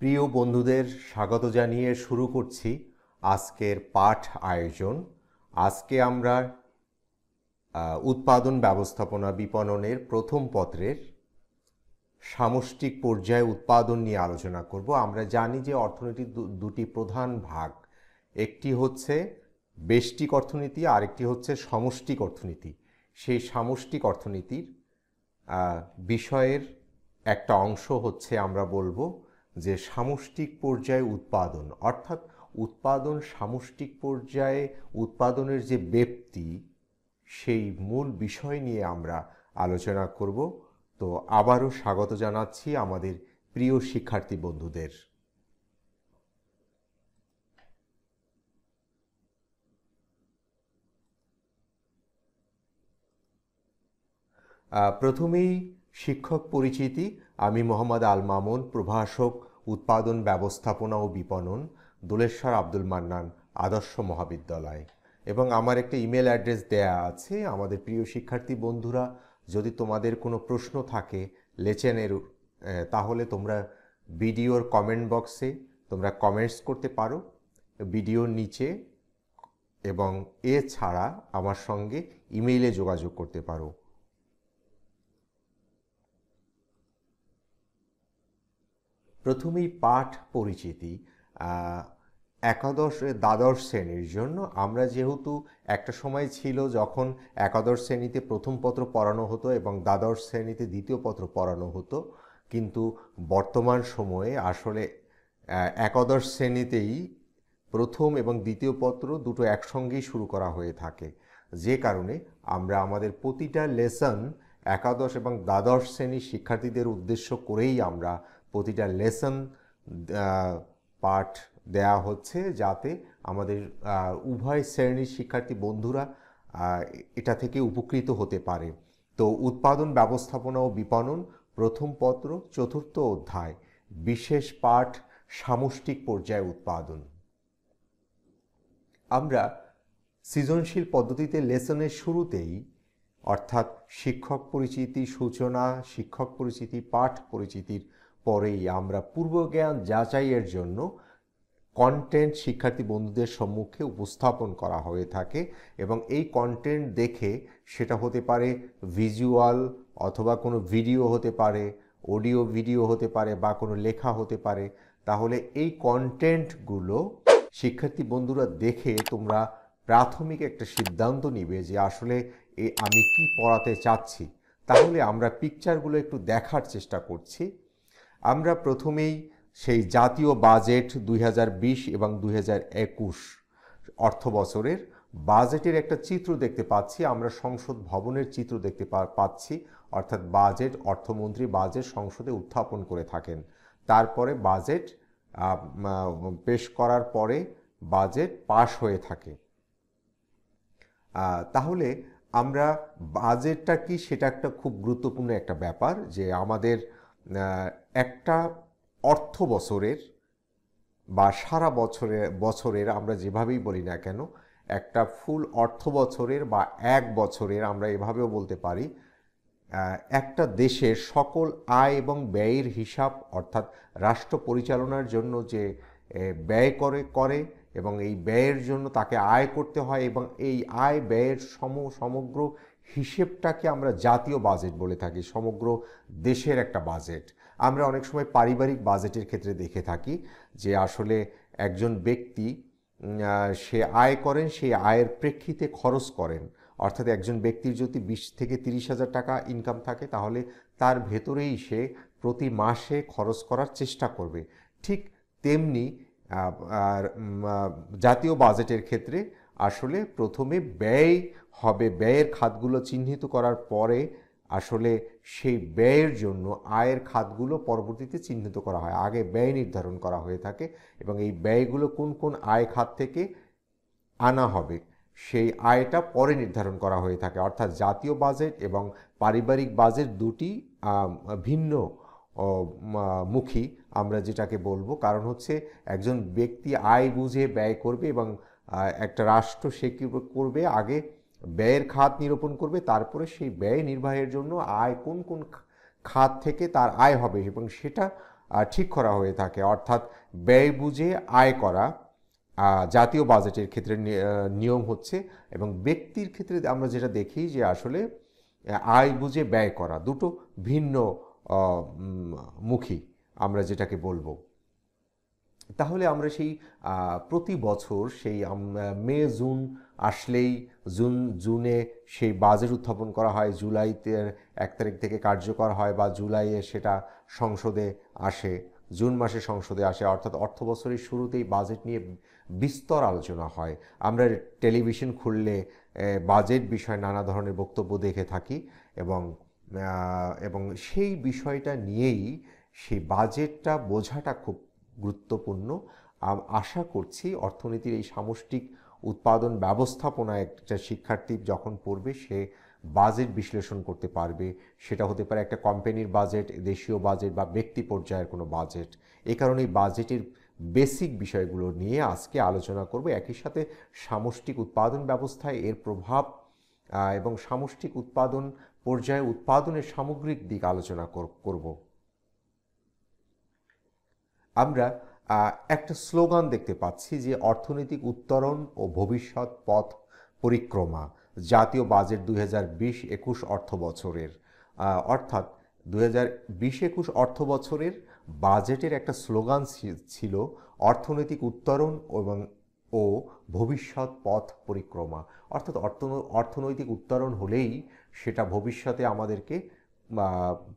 প্রিয় বন্ধুদের স্বাগত জানিয়ে শুরু করছি আজকের পাঠ আয়োজন আজকে আমরা উৎপাদন ব্যবস্থাপনা বিপণনের প্রথম পত্রের সামষ্টিক পর্যায়ে উৎপাদন নিয়ে আলোচনা করব আমরা জানি যে অর্থনীতির দুটি প্রধান ভাগ একটি হচ্ছে বেষ্টিক অর্থনীতি আরেকটি হচ্ছে সমষ্টিক অর্থনীতি সেই সামষ্টিক অর্থনীতির বিষয়ের একটা অংশ হচ্ছে আমরা বলবো যে সামষ্টিক পর্যায়ে উৎপাদন অর্থাৎ উৎপাদন সামষ্টিক পর্যায়ে উৎপাদনের যে ব্যক্তি সেই মূল বিষয় নিয়ে আমরা আলোচনা করব তো আবারও স্বাগত জানাচ্ছি আমাদের প্রিয় শিক্ষার্থী বন্ধুদের প্রথমেই শিক্ষক পরিচিতি আমি মোহাম্মদ আল মামুন প্রভাষক উৎপাদন ব্যবস্থাপনা ও বিপণন দোলেশ্বর আব্দুল মান্নান আদর্শ মহাবিদ্যালয় এবং আমার একটা ইমেল অ্যাড্রেস দেয়া আছে আমাদের প্রিয় শিক্ষার্থী বন্ধুরা যদি তোমাদের কোনো প্রশ্ন থাকে লেচেনের তাহলে তোমরা ভিডিওর কমেন্ট বক্সে তোমরা কমেন্টস করতে পারো ভিডিওর নিচে এবং এ ছাড়া আমার সঙ্গে ইমেইলে যোগাযোগ করতে পারো প্রথমেই পাঠ পরিচিতি একাদশ দ্বাদশ শ্রেণীর জন্য আমরা যেহেতু একটা সময় ছিল যখন একাদশ শ্রেণীতে প্রথম পত্র পড়ানো হতো এবং দ্বাদশ শ্রেণীতে দ্বিতীয় পত্র পড়ানো হতো কিন্তু বর্তমান সময়ে আসলে একাদশ শ্রেণীতেই প্রথম এবং দ্বিতীয় পত্র দুটো একসঙ্গেই শুরু করা হয়ে থাকে যে কারণে আমরা আমাদের প্রতিটা লেসন একাদশ এবং দ্বাদশ শ্রেণীর শিক্ষার্থীদের উদ্দেশ্য করেই আমরা প্রতিটা লেসন পাঠ দেয়া হচ্ছে যাতে আমাদের উভয় শ্রেণীর শিক্ষার্থী বন্ধুরা এটা থেকে উপকৃত হতে পারে তো উৎপাদন ব্যবস্থাপনা ও বিপণন প্রথম পত্র চতুর্থ অধ্যায় বিশেষ পাঠ সামষ্টিক পর্যায়ে উৎপাদন আমরা সৃজনশীল পদ্ধতিতে লেসনের শুরুতেই অর্থাৎ শিক্ষক পরিচিতি সূচনা শিক্ষক পরিচিতি পাঠ পরিচিতির পরেই আমরা পূর্বজ্ঞান যাচাইয়ের জন্য কন্টেন্ট শিক্ষার্থী বন্ধুদের সম্মুখে উপস্থাপন করা হয়ে থাকে এবং এই কন্টেন্ট দেখে সেটা হতে পারে ভিজুয়াল অথবা কোনো ভিডিও হতে পারে অডিও ভিডিও হতে পারে বা কোনো লেখা হতে পারে তাহলে এই কন্টেন্টগুলো শিক্ষার্থী বন্ধুরা দেখে তোমরা প্রাথমিক একটা সিদ্ধান্ত নিবে যে আসলে এ আমি কি পড়াতে চাচ্ছি তাহলে আমরা পিকচারগুলো একটু দেখার চেষ্টা করছি আমরা প্রথমেই সেই জাতীয় বাজেট দুই এবং দুই অর্থ বছরের বাজেটের একটা চিত্র দেখতে পাচ্ছি আমরা সংসদ ভবনের চিত্র দেখতে পাচ্ছি অর্থাৎ বাজেট অর্থমন্ত্রী বাজেট সংসদে উত্থাপন করে থাকেন তারপরে বাজেট পেশ করার পরে বাজেট পাশ হয়ে থাকে তাহলে আমরা বাজেটটা কি সেটা একটা খুব গুরুত্বপূর্ণ একটা ব্যাপার যে আমাদের একটা অর্থ বছরের বা সারা বছরে বছরের আমরা যেভাবেই বলি না কেন একটা ফুল অর্থ বছরের বা এক বছরের আমরা এভাবেও বলতে পারি একটা দেশের সকল আয় এবং ব্যয়ের হিসাব অর্থাৎ রাষ্ট্র পরিচালনার জন্য যে ব্যয় করে করে এবং এই ব্যয়ের জন্য তাকে আয় করতে হয় এবং এই আয় ব্যয়ের সম সমগ্র হিসেবটাকে আমরা জাতীয় বাজেট বলে থাকি সমগ্র দেশের একটা বাজেট আমরা অনেক সময় পারিবারিক বাজেটের ক্ষেত্রে দেখে থাকি যে আসলে একজন ব্যক্তি সে আয় করেন সেই আয়ের প্রেক্ষিতে খরচ করেন অর্থাৎ একজন ব্যক্তির যদি বিশ থেকে তিরিশ হাজার টাকা ইনকাম থাকে তাহলে তার ভেতরেই সে প্রতি মাসে খরচ করার চেষ্টা করবে ঠিক তেমনি জাতীয় বাজেটের ক্ষেত্রে আসলে প্রথমে ব্যয় হবে ব্যয়ের খাতগুলো চিহ্নিত করার পরে আসলে সেই ব্যয়ের জন্য আয়ের খাতগুলো পরবর্তীতে চিহ্নিত করা হয় আগে ব্যয় নির্ধারণ করা হয়ে থাকে এবং এই ব্যয়গুলো কোন কোন আয় খাত থেকে আনা হবে সেই আয়টা পরে নির্ধারণ করা হয়ে থাকে অর্থাৎ জাতীয় বাজেট এবং পারিবারিক বাজেট দুটি ভিন্ন মুখী আমরা যেটাকে বলবো কারণ হচ্ছে একজন ব্যক্তি আয় বুঝে ব্যয় করবে এবং একটা রাষ্ট্র সে কী করবে আগে ব্যয়ের খাত নিরূপণ করবে তারপরে সেই ব্যয় নির্বাহের জন্য আয় কোন কোন খাত থেকে তার আয় হবে এবং সেটা ঠিক করা হয়ে থাকে অর্থাৎ ব্যয় বুঝে আয় করা জাতীয় বাজেটের ক্ষেত্রে নিয়ম হচ্ছে এবং ব্যক্তির ক্ষেত্রে আমরা যেটা দেখি যে আসলে আয় বুঝে ব্যয় করা দুটো ভিন্ন মুখী আমরা যেটাকে বলবো তাহলে আমরা সেই প্রতি বছর সেই মে জুন আসলেই জুন জুনে সেই বাজেট উত্থাপন করা হয় জুলাইতে এক তারিখ থেকে কার্যকর হয় বা জুলাইয়ে সেটা সংসদে আসে জুন মাসে সংসদে আসে অর্থাৎ অর্থ বছরের শুরুতেই বাজেট নিয়ে বিস্তর আলোচনা হয় আমরা টেলিভিশন খুললে বাজেট বিষয়ে নানা ধরনের বক্তব্য দেখে থাকি এবং এবং সেই বিষয়টা নিয়েই সেই বাজেটটা বোঝাটা খুব গুরুত্বপূর্ণ আশা করছি অর্থনীতির এই সামষ্টিক উৎপাদন ব্যবস্থাপনা একটা শিক্ষার্থী যখন পড়বে সে বাজেট বিশ্লেষণ করতে পারবে সেটা হতে পারে একটা কোম্পানির বাজেট দেশীয় বাজেট বা ব্যক্তি পর্যায়ের কোনো বাজেট এ কারণে বাজেটের বেসিক বিষয়গুলো নিয়ে আজকে আলোচনা করব একই সাথে সামষ্টিক উৎপাদন ব্যবস্থায় এর প্রভাব এবং সামষ্টিক উৎপাদন পর্যায়ে উৎপাদনের সামগ্রিক দিক আলোচনা করব আমরা একটা স্লোগান দেখতে পাচ্ছি যে অর্থনৈতিক উত্তরণ ও ভবিষ্যৎ পথ পরিক্রমা জাতীয় বাজেট দুই হাজার বিশ একুশ অর্থ বছরের অর্থাৎ দু হাজার বিশ একুশ অর্থ বছরের বাজেটের একটা স্লোগান ছিল অর্থনৈতিক উত্তরণ এবং ও ভবিষ্যৎ পথ পরিক্রমা অর্থাৎ অর্থনৈতিক উত্তরণ হলেই সেটা ভবিষ্যতে আমাদেরকে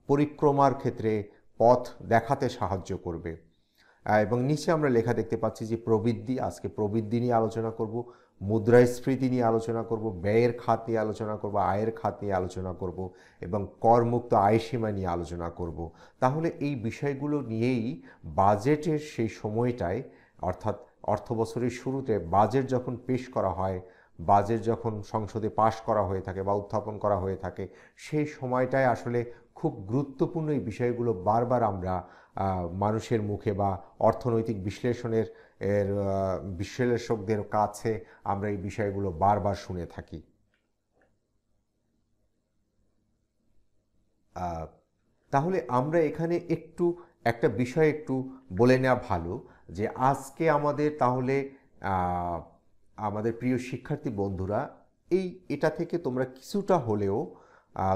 পরিক্রমার ক্ষেত্রে পথ দেখাতে সাহায্য করবে এবং নিচে আমরা লেখা দেখতে পাচ্ছি যে প্রবৃদ্ধি আজকে প্রবৃদ্ধি নিয়ে আলোচনা করব মুদ্রাস্ফীতি নিয়ে আলোচনা করব ব্যয়ের খাত নিয়ে আলোচনা করব আয়ের খাত নিয়ে আলোচনা করব এবং করমুক্ত আয়সীমা নিয়ে আলোচনা করব তাহলে এই বিষয়গুলো নিয়েই বাজেটের সেই সময়টায় অর্থাৎ অর্থ বছরের শুরুতে বাজেট যখন পেশ করা হয় বাজেট যখন সংসদে পাশ করা হয়ে থাকে বা উত্থাপন করা হয়ে থাকে সেই সময়টায় আসলে খুব গুরুত্বপূর্ণ এই বিষয়গুলো বারবার আমরা মানুষের মুখে বা অর্থনৈতিক বিশ্লেষণের এর বিশ্লেষকদের কাছে আমরা এই বিষয়গুলো বারবার শুনে থাকি তাহলে আমরা এখানে একটু একটা বিষয় একটু বলে নেওয়া ভালো যে আজকে আমাদের তাহলে আমাদের প্রিয় শিক্ষার্থী বন্ধুরা এই এটা থেকে তোমরা কিছুটা হলেও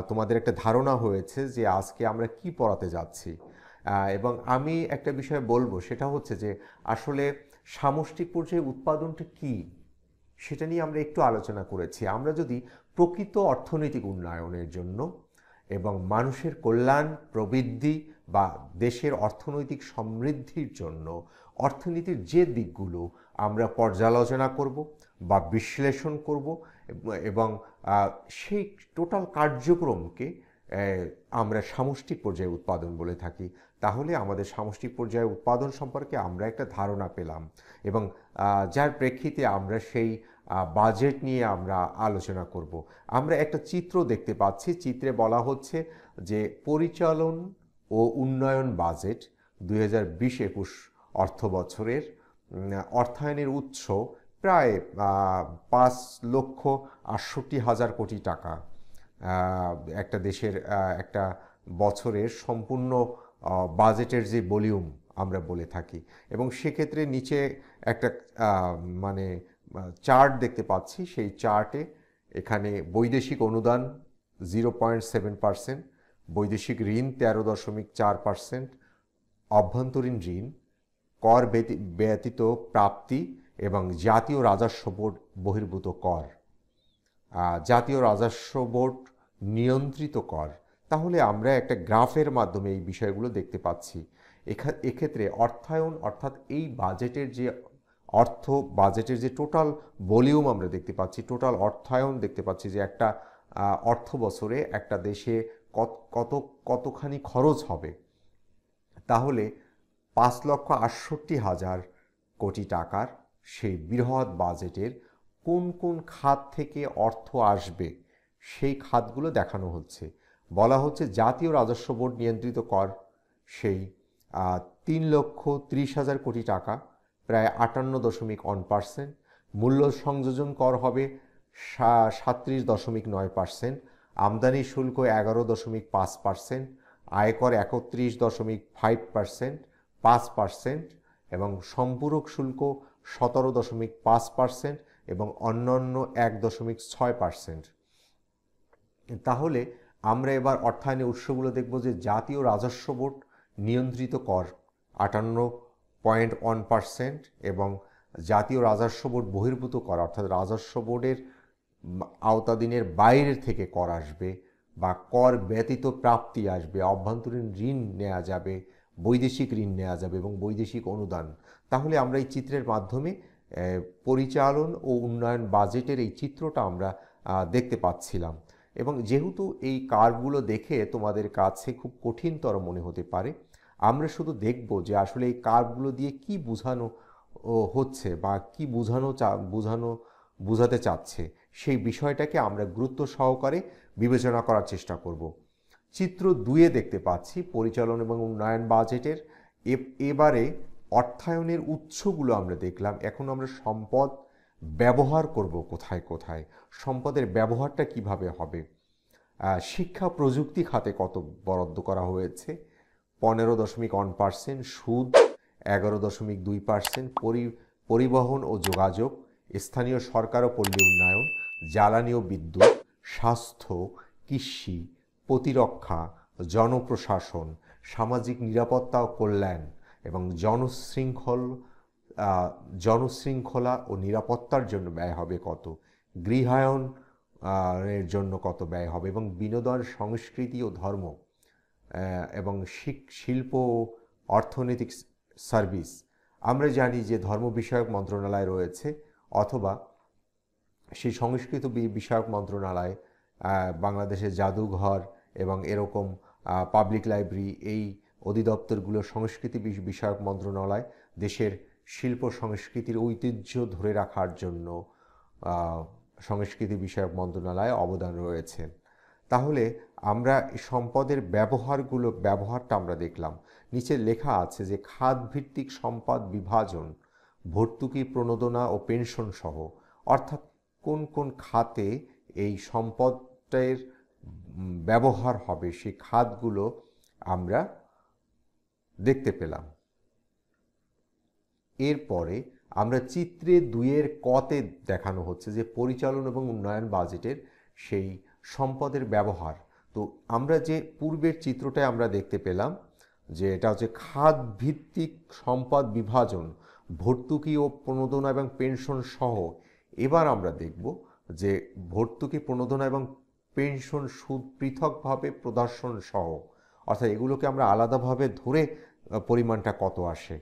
তোমাদের একটা ধারণা হয়েছে যে আজকে আমরা কি পড়াতে যাচ্ছি এবং আমি একটা বিষয় বলবো সেটা হচ্ছে যে আসলে সামষ্টিক পর্যায়ে উৎপাদনটা কী সেটা নিয়ে আমরা একটু আলোচনা করেছি আমরা যদি প্রকৃত অর্থনৈতিক উন্নয়নের জন্য এবং মানুষের কল্যাণ প্রবৃদ্ধি বা দেশের অর্থনৈতিক সমৃদ্ধির জন্য অর্থনীতির যে দিকগুলো আমরা পর্যালোচনা করব বা বিশ্লেষণ করব এবং সেই টোটাল কার্যক্রমকে আমরা সামষ্টিক পর্যায়ে উৎপাদন বলে থাকি তাহলে আমাদের সামষ্টিক পর্যায়ে উৎপাদন সম্পর্কে আমরা একটা ধারণা পেলাম এবং যার প্রেক্ষিতে আমরা সেই বাজেট নিয়ে আমরা আলোচনা করব আমরা একটা চিত্র দেখতে পাচ্ছি চিত্রে বলা হচ্ছে যে পরিচালন ও উন্নয়ন বাজেট দুই হাজার একুশ অর্থ বছরের অর্থায়নের উৎস প্রায় পাঁচ লক্ষ আটষট্টি হাজার কোটি টাকা একটা দেশের একটা বছরের সম্পূর্ণ বাজেটের যে ভলিউম আমরা বলে থাকি এবং সেক্ষেত্রে নিচে একটা মানে চার্ট দেখতে পাচ্ছি সেই চার্টে এখানে বৈদেশিক অনুদান জিরো পয়েন্ট সেভেন পার্সেন্ট বৈদেশিক ঋণ তেরো দশমিক চার পার্সেন্ট অভ্যন্তরীণ ঋণ কর ব্যতীত প্রাপ্তি এবং জাতীয় রাজস্ব বোর্ড বহির্ভূত কর জাতীয় রাজস্ব বোর্ড নিয়ন্ত্রিত কর তাহলে আমরা একটা গ্রাফের মাধ্যমে এই বিষয়গুলো দেখতে পাচ্ছি এক্ষেত্রে অর্থায়ন অর্থাৎ এই বাজেটের যে অর্থ বাজেটের যে টোটাল ভলিউম আমরা দেখতে পাচ্ছি টোটাল অর্থায়ন দেখতে পাচ্ছি যে একটা অর্থ বছরে একটা দেশে কত কতখানি খরচ হবে তাহলে পাঁচ লক্ষ আটষট্টি হাজার কোটি টাকার সেই বৃহৎ বাজেটের কোন কোন খাত থেকে অর্থ আসবে সেই খাতগুলো দেখানো হচ্ছে বলা হচ্ছে জাতীয় রাজস্ব বোর্ড নিয়ন্ত্রিত কর সেই তিন লক্ষ ত্রিশ হাজার কোটি টাকা প্রায় আটান্ন দশমিক ওয়ান পার্সেন্ট মূল্য সংযোজন কর হবে সাত্রিশ দশমিক নয় পার্সেন্ট আমদানি শুল্ক এগারো দশমিক পাঁচ পার্সেন্ট আয়কর একত্রিশ দশমিক ফাইভ পার্সেন্ট পাঁচ পার্সেন্ট এবং সম্পূরক শুল্ক সতেরো দশমিক পাঁচ পার্সেন্ট এবং অন্যান্য এক দশমিক ছয় পার্সেন্ট তাহলে আমরা এবার অর্থায়নের উৎসগুলো দেখব যে জাতীয় রাজস্ব বোর্ড নিয়ন্ত্রিত কর আটান্ন পয়েন্ট ওয়ান পারসেন্ট এবং জাতীয় রাজস্ব বোর্ড বহির্ভূত কর অর্থাৎ রাজস্ব বোর্ডের আওতাধীনের বাইরের থেকে কর আসবে বা কর ব্যতীত প্রাপ্তি আসবে অভ্যন্তরীণ ঋণ নেওয়া যাবে বৈদেশিক ঋণ নেওয়া যাবে এবং বৈদেশিক অনুদান তাহলে আমরা এই চিত্রের মাধ্যমে পরিচালন ও উন্নয়ন বাজেটের এই চিত্রটা আমরা দেখতে পাচ্ছিলাম এবং যেহেতু এই কার্ভগুলো দেখে তোমাদের কাছে খুব কঠিনতর মনে হতে পারে আমরা শুধু দেখব যে আসলে এই কার্ভগুলো দিয়ে কি বোঝানো হচ্ছে বা কি বোঝানো চা বোঝানো বোঝাতে চাচ্ছে সেই বিষয়টাকে আমরা গুরুত্ব সহকারে বিবেচনা করার চেষ্টা করব চিত্র দুয়ে দেখতে পাচ্ছি পরিচালন এবং উন্নয়ন বাজেটের এবারে অর্থায়নের উৎসগুলো আমরা দেখলাম এখন আমরা সম্পদ ব্যবহার করব কোথায় কোথায় সম্পদের ব্যবহারটা কিভাবে হবে শিক্ষা প্রযুক্তি খাতে কত বরাদ্দ করা হয়েছে পনেরো দশমিক ওয়ান পার্সেন্ট সুদ এগারো দশমিক দুই পার্সেন্ট পরিবহন ও যোগাযোগ স্থানীয় সরকার ও পল্লী উন্নয়ন জ্বালানি ও বিদ্যুৎ স্বাস্থ্য কৃষি প্রতিরক্ষা জনপ্রশাসন সামাজিক নিরাপত্তা ও কল্যাণ এবং জনশৃঙ্খল জনশৃঙ্খলা ও নিরাপত্তার জন্য ব্যয় হবে কত গৃহায়ন এর জন্য কত ব্যয় হবে এবং বিনোদন সংস্কৃতি ও ধর্ম এবং শিল্প ও অর্থনৈতিক সার্ভিস আমরা জানি যে ধর্ম বিষয়ক মন্ত্রণালয় রয়েছে অথবা সেই সংস্কৃত বিষয়ক মন্ত্রণালয় বাংলাদেশের জাদুঘর এবং এরকম পাবলিক লাইব্রেরি এই অধিদপ্তরগুলো সংস্কৃতি বিষয়ক মন্ত্রণালয় দেশের শিল্প সংস্কৃতির ঐতিহ্য ধরে রাখার জন্য সংস্কৃতি বিষয়ক মন্ত্রণালয়ে অবদান রয়েছে তাহলে আমরা সম্পদের ব্যবহারগুলো ব্যবহারটা আমরা দেখলাম নিচে লেখা আছে যে খাদভিত্তিক ভিত্তিক সম্পদ বিভাজন ভর্তুকি প্রণোদনা ও পেনশন সহ অর্থাৎ কোন কোন খাতে এই সম্পদটার ব্যবহার হবে সেই খাতগুলো আমরা দেখতে পেলাম এরপরে আমরা চিত্রে দুইয়ের কতে দেখানো হচ্ছে যে পরিচালন এবং উন্নয়ন বাজেটের সেই সম্পদের ব্যবহার তো আমরা যে পূর্বের চিত্রটায় আমরা দেখতে পেলাম যে এটা হচ্ছে খাদ ভিত্তিক সম্পদ বিভাজন ভর্তুকি ও প্রণোদনা এবং পেনশন সহ এবার আমরা দেখব যে ভর্তুকি প্রণোদনা এবং পেনশন সুদ পৃথকভাবে প্রদর্শন সহ অর্থাৎ এগুলোকে আমরা আলাদাভাবে ধরে পরিমাণটা কত আসে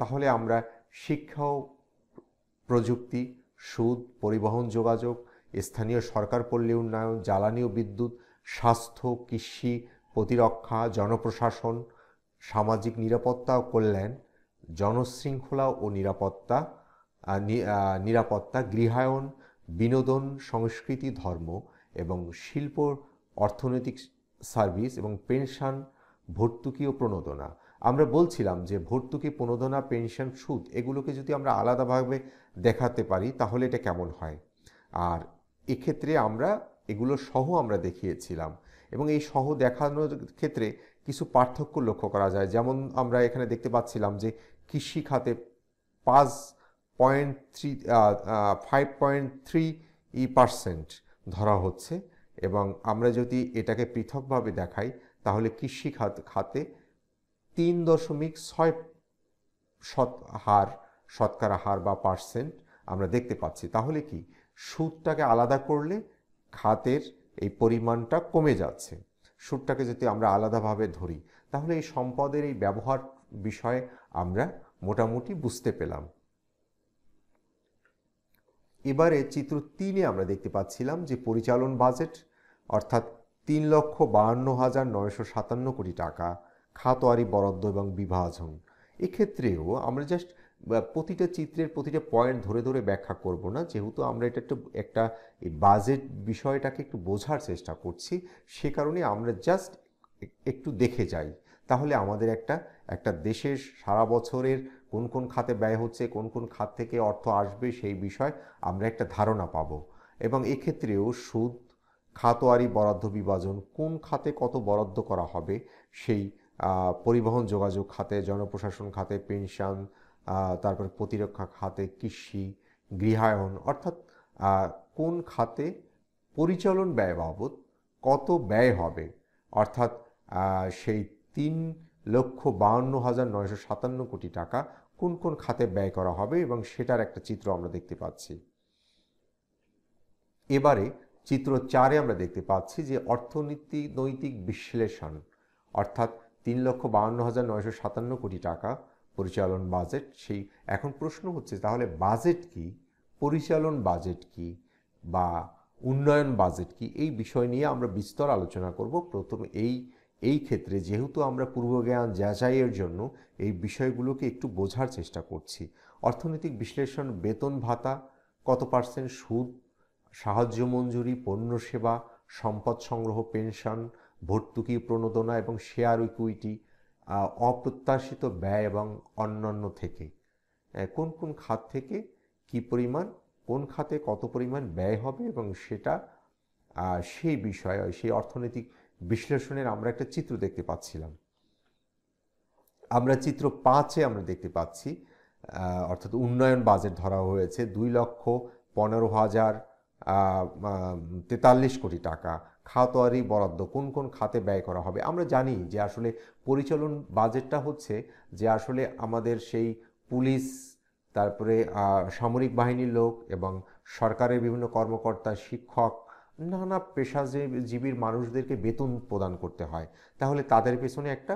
তাহলে আমরা শিক্ষাও প্রযুক্তি সুদ পরিবহন যোগাযোগ স্থানীয় সরকার পল্লী উন্নয়ন জ্বালানি ও বিদ্যুৎ স্বাস্থ্য কৃষি প্রতিরক্ষা জনপ্রশাসন সামাজিক নিরাপত্তা ও কল্যাণ জনশৃঙ্খলা ও নিরাপত্তা নিরাপত্তা গৃহায়ন বিনোদন সংস্কৃতি ধর্ম এবং শিল্প অর্থনৈতিক সার্ভিস এবং পেনশন ভর্তুকি ও প্রণোদনা আমরা বলছিলাম যে ভর্তুকি প্রণোদনা পেনশন সুদ এগুলোকে যদি আমরা আলাদাভাবে দেখাতে পারি তাহলে এটা কেমন হয় আর এক্ষেত্রে আমরা এগুলো সহ আমরা দেখিয়েছিলাম এবং এই সহ দেখানোর ক্ষেত্রে কিছু পার্থক্য লক্ষ্য করা যায় যেমন আমরা এখানে দেখতে পাচ্ছিলাম যে কৃষি খাতে পাঁচ point three five point three percent ধরা হচ্ছে এবং আমরা যদি এটাকে পৃথকভাবে দেখাই তাহলে কৃষি খাতে তিন দশমিক ছয় শত হার শতকরা হার বা পার্সেন্ট আমরা দেখতে পাচ্ছি তাহলে কি সুদটাকে আলাদা করলে খাতের এই পরিমাণটা কমে যাচ্ছে সুদটাকে যদি আমরা আলাদাভাবে ধরি তাহলে এই সম্পদের এই ব্যবহার বিষয়ে আমরা মোটামুটি বুঝতে পেলাম এবারে চিত্র তিনে আমরা দেখতে পাচ্ছিলাম যে পরিচালন বাজেট অর্থাৎ তিন লক্ষ বাহান্ন হাজার নয়শো সাতান্ন কোটি টাকা খাতোয়ারি বরাদ্দ এবং বিভাজন এক্ষেত্রেও আমরা জাস্ট প্রতিটা চিত্রের প্রতিটা পয়েন্ট ধরে ধরে ব্যাখ্যা করব না যেহেতু আমরা এটা একটু একটা বাজেট বিষয়টাকে একটু বোঝার চেষ্টা করছি সে কারণে আমরা জাস্ট একটু দেখে যাই তাহলে আমাদের একটা একটা দেশের সারা বছরের কোন কোন খাতে ব্যয় হচ্ছে কোন কোন খাত থেকে অর্থ আসবে সেই বিষয় আমরা একটা ধারণা পাব এবং এক্ষেত্রেও সুদ খাতোয়ারি বরাদ্দ বিভাজন কোন খাতে কত বরাদ্দ করা হবে সেই পরিবহন যোগাযোগ খাতে জনপ্রশাসন খাতে পেনশন তারপর প্রতিরক্ষা খাতে কৃষি গৃহায়ন অর্থাৎ কোন খাতে পরিচালন ব্যয় বাবদ কত ব্যয় হবে অর্থাৎ সেই তিন লক্ষ বাহান্ন হাজার নয়শো সাতান্ন কোটি টাকা কোন কোন খাতে ব্যয় করা হবে এবং সেটার একটা চিত্র আমরা দেখতে পাচ্ছি এবারে চিত্র চারে আমরা দেখতে পাচ্ছি যে অর্থনীতি নৈতিক বিশ্লেষণ অর্থাৎ তিন লক্ষ বাহান্ন হাজার নয়শো সাতান্ন কোটি টাকা পরিচালন বাজেট সেই এখন প্রশ্ন হচ্ছে তাহলে বাজেট কি পরিচালন বাজেট কি বা উন্নয়ন বাজেট কি এই বিষয় নিয়ে আমরা বিস্তর আলোচনা করব প্রথম এই এই ক্ষেত্রে যেহেতু আমরা পূর্বজ্ঞান যাচাইয়ের জন্য এই বিষয়গুলোকে একটু বোঝার চেষ্টা করছি অর্থনৈতিক বিশ্লেষণ বেতন ভাতা কত পার্সেন্ট সুদ সাহায্য মঞ্জুরি পণ্য সেবা সম্পদ সংগ্রহ পেনশন ভর্তুকি প্রণোদনা এবং শেয়ার ইকুইটি অপ্রত্যাশিত ব্যয় এবং অন্যান্য থেকে কোন কোন খাত থেকে কি পরিমাণ কোন খাতে কত পরিমাণ ব্যয় হবে এবং সেটা সেই বিষয়ে সেই অর্থনৈতিক বিশ্লেষণের আমরা একটা চিত্র দেখতে পাচ্ছিলাম আমরা চিত্র পাঁচে আমরা দেখতে পাচ্ছি অর্থাৎ উন্নয়ন বাজেট ধরা হয়েছে দুই লক্ষ পনেরো হাজার তেতাল্লিশ কোটি টাকা খাতোয়ারি বরাদ্দ কোন কোন খাতে ব্যয় করা হবে আমরা জানি যে আসলে পরিচালন বাজেটটা হচ্ছে যে আসলে আমাদের সেই পুলিশ তারপরে সামরিক বাহিনীর লোক এবং সরকারের বিভিন্ন কর্মকর্তা শিক্ষক নানা পেশাজীবীর মানুষদেরকে বেতন প্রদান করতে হয় তাহলে তাদের পেছনে একটা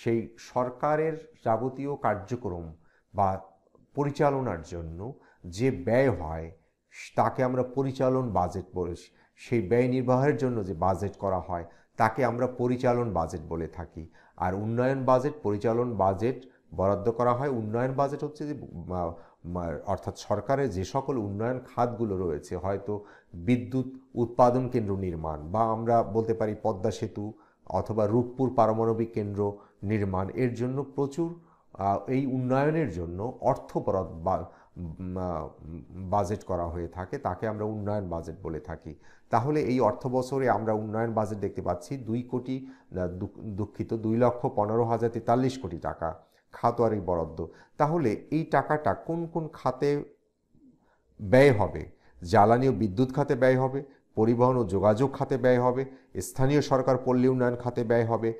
সেই সরকারের যাবতীয় কার্যক্রম বা পরিচালনার জন্য যে ব্যয় হয় তাকে আমরা পরিচালন বাজেট বলেছি সেই ব্যয় নির্বাহের জন্য যে বাজেট করা হয় তাকে আমরা পরিচালন বাজেট বলে থাকি আর উন্নয়ন বাজেট পরিচালন বাজেট বরাদ্দ করা হয় উন্নয়ন বাজেট হচ্ছে যে অর্থাৎ সরকারের যে সকল উন্নয়ন খাতগুলো রয়েছে হয়তো বিদ্যুৎ উৎপাদন কেন্দ্র নির্মাণ বা আমরা বলতে পারি পদ্মা সেতু অথবা রূপপুর পারমাণবিক কেন্দ্র নির্মাণ এর জন্য প্রচুর এই উন্নয়নের জন্য অর্থ বরাদ্দ বাজেট করা হয়ে থাকে তাকে আমরা উন্নয়ন বাজেট বলে থাকি তাহলে এই অর্থ বছরে আমরা উন্নয়ন বাজেট দেখতে পাচ্ছি দুই কোটি দুঃখিত দুই লক্ষ পনেরো হাজার তেতাল্লিশ কোটি টাকা খাতোয়ারি বরাদ্দ তাহলে এই টাকাটা কোন কোন খাতে ব্যয় হবে জ্বালানি ও বিদ্যুৎ খাতে ব্যয় হবে পরিবহন ও যোগাযোগ খাতে ব্যয় হবে স্থানীয় সরকার পল্লী উন্নয়ন খাতে ব্যয় হবে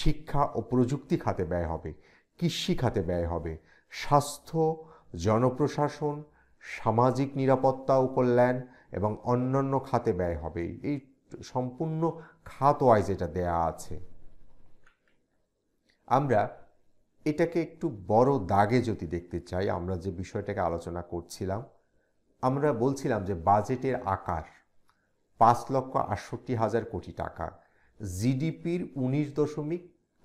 শিক্ষা ও প্রযুক্তি খাতে ব্যয় হবে কৃষি খাতে ব্যয় হবে স্বাস্থ্য জনপ্রশাসন সামাজিক নিরাপত্তা ও কল্যাণ এবং অন্যান্য খাতে ব্যয় হবে এই সম্পূর্ণ খাত ওয়াইজ এটা দেয়া আছে আমরা এটাকে একটু বড় দাগে যদি দেখতে চাই আমরা যে বিষয়টাকে আলোচনা করছিলাম আমরা বলছিলাম যে বাজেটের আকার পাঁচ লক্ষ আটষট্টি হাজার কোটি টাকা জিডিপির উনিশ দশমিক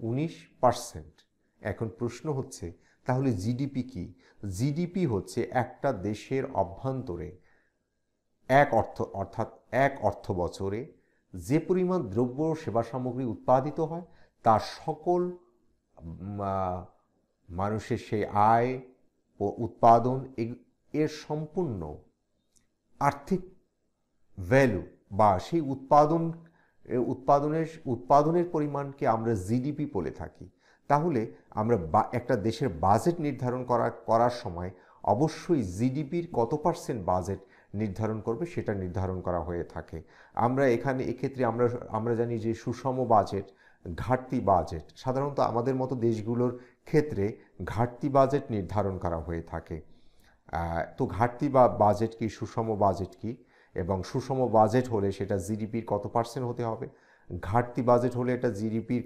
উনিশ পার্সেন্ট এখন প্রশ্ন হচ্ছে তাহলে জিডিপি কি জিডিপি হচ্ছে একটা দেশের অভ্যন্তরে এক অর্থ অর্থাৎ এক অর্থ বছরে যে পরিমাণ দ্রব্য সেবা সামগ্রী উৎপাদিত হয় তার সকল মানুষের সেই আয় ও উৎপাদন এর সম্পূর্ণ আর্থিক ভ্যালু বা সেই উৎপাদন উৎপাদনের উৎপাদনের পরিমাণকে আমরা জিডিপি বলে থাকি তাহলে আমরা একটা দেশের বাজেট নির্ধারণ করা করার সময় অবশ্যই জিডিপির কত পার্সেন্ট বাজেট নির্ধারণ করবে সেটা নির্ধারণ করা হয়ে থাকে আমরা এখানে এক্ষেত্রে আমরা আমরা জানি যে সুষম বাজেট ঘাটতি বাজেট সাধারণত আমাদের মতো দেশগুলোর ক্ষেত্রে ঘাটতি বাজেট নির্ধারণ করা হয়ে থাকে তো ঘাটতি বা বাজেট কি সুষম বাজেট কি এবং সুষম বাজেট হলে সেটা জিডিপির কত পার্সেন্ট হতে হবে ঘাটতি বাজেট হলে এটা জিডিপির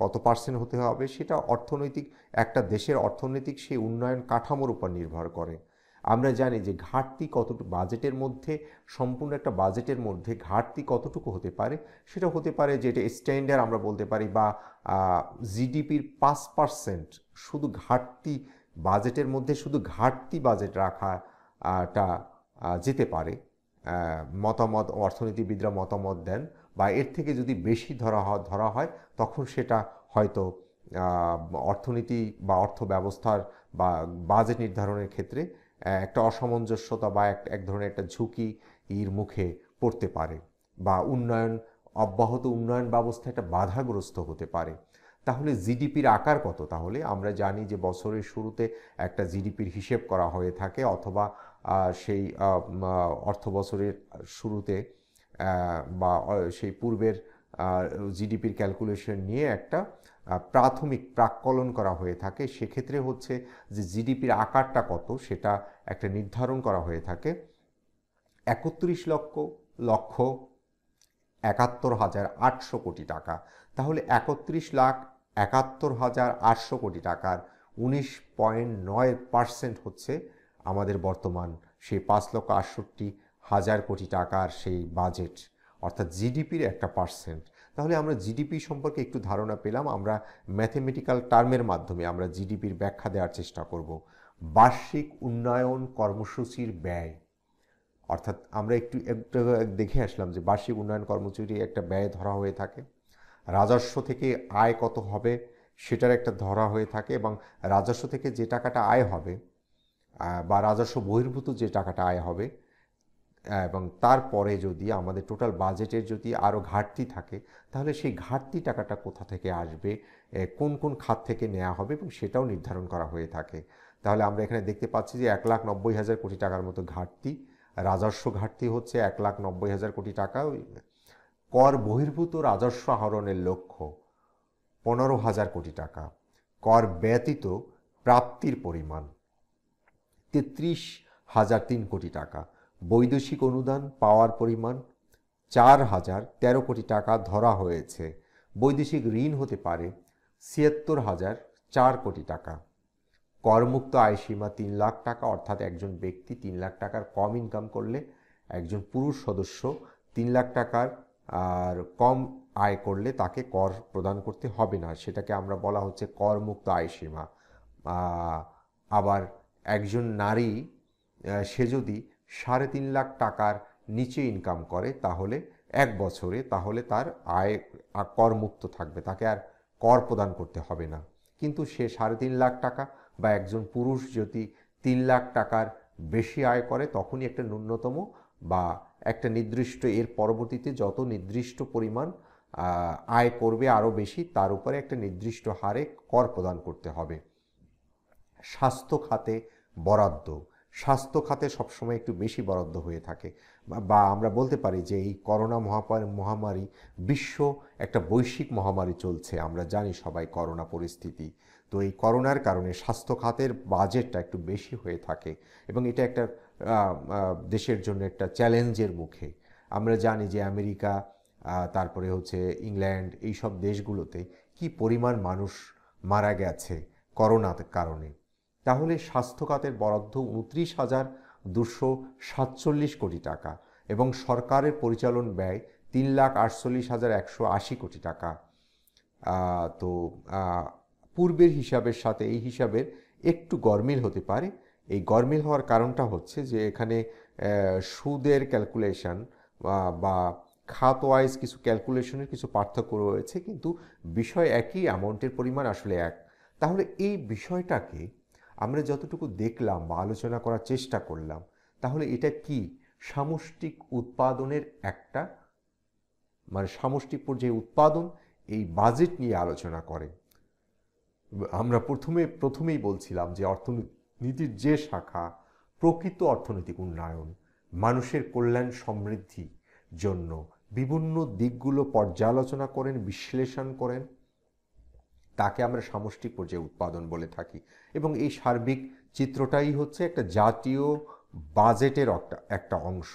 কত পার্সেন্ট হতে হবে সেটা অর্থনৈতিক একটা দেশের অর্থনৈতিক সেই উন্নয়ন কাঠামোর উপর নির্ভর করে আমরা জানি যে ঘাটতি কতটুকু বাজেটের মধ্যে সম্পূর্ণ একটা বাজেটের মধ্যে ঘাটতি কতটুকু হতে পারে সেটা হতে পারে যেটা স্ট্যান্ডার্ড আমরা বলতে পারি বা জিডিপির পাঁচ পার্সেন্ট শুধু ঘাটতি বাজেটের মধ্যে শুধু ঘাটতি বাজেট রাখাটা যেতে পারে মতামত অর্থনীতিবিদরা মতামত দেন বা এর থেকে যদি বেশি ধরা হয় ধরা হয় তখন সেটা হয়তো অর্থনীতি বা অর্থ ব্যবস্থার বা বাজেট নির্ধারণের ক্ষেত্রে একটা অসামঞ্জস্যতা বা এক এক ধরনের একটা ঝুঁকির মুখে পড়তে পারে বা উন্নয়ন অব্যাহত উন্নয়ন ব্যবস্থা একটা বাধাগ্রস্ত হতে পারে তাহলে জিডিপির আকার কত তাহলে আমরা জানি যে বছরের শুরুতে একটা জিডিপির হিসেব করা হয়ে থাকে অথবা সেই অর্থ বছরের শুরুতে বা সেই পূর্বের জিডিপির ক্যালকুলেশন নিয়ে একটা প্রাথমিক প্রাক্কলন করা হয়ে থাকে সেক্ষেত্রে হচ্ছে যে জিডিপির আকারটা কত সেটা একটা নির্ধারণ করা হয়ে থাকে একত্রিশ লক্ষ লক্ষ একাত্তর হাজার আটশো কোটি টাকা তাহলে একত্রিশ লাখ একাত্তর হাজার আটশো কোটি টাকার উনিশ পয়েন্ট নয় পার্সেন্ট হচ্ছে আমাদের বর্তমান সেই পাঁচ লক্ষ আটষট্টি হাজার কোটি টাকার সেই বাজেট অর্থাৎ জিডিপির একটা পার্সেন্ট তাহলে আমরা জিডিপি সম্পর্কে একটু ধারণা পেলাম আমরা ম্যাথেমেটিক্যাল টার্মের মাধ্যমে আমরা জিডিপির ব্যাখ্যা দেওয়ার চেষ্টা করব বার্ষিক উন্নয়ন কর্মসূচির ব্যয় অর্থাৎ আমরা একটু একটা দেখে আসলাম যে বার্ষিক উন্নয়ন কর্মসূচির একটা ব্যয় ধরা হয়ে থাকে রাজস্ব থেকে আয় কত হবে সেটার একটা ধরা হয়ে থাকে এবং রাজস্ব থেকে যে টাকাটা আয় হবে বা রাজস্ব বহির্ভূত যে টাকাটা আয় হবে এবং তারপরে যদি আমাদের টোটাল বাজেটের যদি আরও ঘাটতি থাকে তাহলে সেই ঘাটতি টাকাটা কোথা থেকে আসবে কোন কোন খাত থেকে নেওয়া হবে এবং সেটাও নির্ধারণ করা হয়ে থাকে তাহলে আমরা এখানে দেখতে পাচ্ছি যে এক লাখ নব্বই হাজার কোটি টাকার মতো ঘাটতি রাজস্ব ঘাটতি হচ্ছে এক লাখ নব্বই হাজার কোটি টাকা কর বহির্ভূত রাজস্ব আহরণের লক্ষ্য পনেরো হাজার কোটি টাকা কর ব্যতীত প্রাপ্তির পরিমাণ তেত্রিশ হাজার তিন কোটি টাকা বৈদেশিক অনুদান পাওয়ার পরিমাণ চার হাজার তেরো কোটি টাকা ধরা হয়েছে বৈদেশিক ঋণ হতে পারে ছিয়াত্তর হাজার চার কোটি টাকা করমুক্ত আয়সীমা তিন লাখ টাকা অর্থাৎ একজন ব্যক্তি তিন লাখ টাকার কম ইনকাম করলে একজন পুরুষ সদস্য তিন লাখ টাকার আর কম আয় করলে তাকে কর প্রদান করতে হবে না সেটাকে আমরা বলা হচ্ছে করমুক্ত আয়সীমা আবার একজন নারী সে যদি সাড়ে তিন লাখ টাকার নিচে ইনকাম করে তাহলে এক বছরে তাহলে তার আয় করমুক্ত থাকবে তাকে আর কর প্রদান করতে হবে না কিন্তু সে সাড়ে তিন লাখ টাকা বা একজন পুরুষ যদি তিন লাখ টাকার বেশি আয় করে তখনই একটা ন্যূনতম বা একটা নির্দিষ্ট এর পরবর্তীতে যত নির্দিষ্ট পরিমাণ আয় করবে আরও বেশি তার উপরে একটা নির্দিষ্ট হারে কর প্রদান করতে হবে স্বাস্থ্য খাতে বরাদ্দ স্বাস্থ্য খাতে সবসময় একটু বেশি বরাদ্দ হয়ে থাকে বা আমরা বলতে পারি যে এই করোনা মহামারী বিশ্ব একটা বৈশ্বিক মহামারী চলছে আমরা জানি সবাই করোনা পরিস্থিতি তো এই করোনার কারণে স্বাস্থ্য খাতের বাজেটটা একটু বেশি হয়ে থাকে এবং এটা একটা দেশের জন্য একটা চ্যালেঞ্জের মুখে আমরা জানি যে আমেরিকা তারপরে হচ্ছে ইংল্যান্ড এই সব দেশগুলোতে কি পরিমাণ মানুষ মারা গেছে করোনার কারণে তাহলে স্বাস্থ্য খাতের বরাদ্দ উনত্রিশ হাজার দুশো সাতচল্লিশ কোটি টাকা এবং সরকারের পরিচালন ব্যয় তিন লাখ আটচল্লিশ হাজার একশো আশি কোটি টাকা তো পূর্বের হিসাবের সাথে এই হিসাবের একটু গরমিল হতে পারে এই গরমিল হওয়ার কারণটা হচ্ছে যে এখানে সুদের ক্যালকুলেশন বা খাত ওয়াইজ কিছু ক্যালকুলেশনের কিছু পার্থক্য রয়েছে কিন্তু বিষয় একই অ্যামাউন্টের পরিমাণ আসলে এক তাহলে এই বিষয়টাকে আমরা যতটুকু দেখলাম বা আলোচনা করার চেষ্টা করলাম তাহলে এটা কি সামষ্টিক উৎপাদনের একটা মানে সামষ্টিক পর্যায়ে উৎপাদন এই বাজেট নিয়ে আলোচনা করে আমরা প্রথমে প্রথমেই বলছিলাম যে অর্থনীতির যে শাখা প্রকৃত অর্থনৈতিক উন্নয়ন মানুষের কল্যাণ সমৃদ্ধি জন্য বিভিন্ন দিকগুলো পর্যালোচনা করেন বিশ্লেষণ করেন তাকে আমরা সামষ্টিক পর্যায়ে উৎপাদন বলে থাকি এবং এই সার্বিক চিত্রটাই হচ্ছে একটা জাতীয় বাজেটের একটা অংশ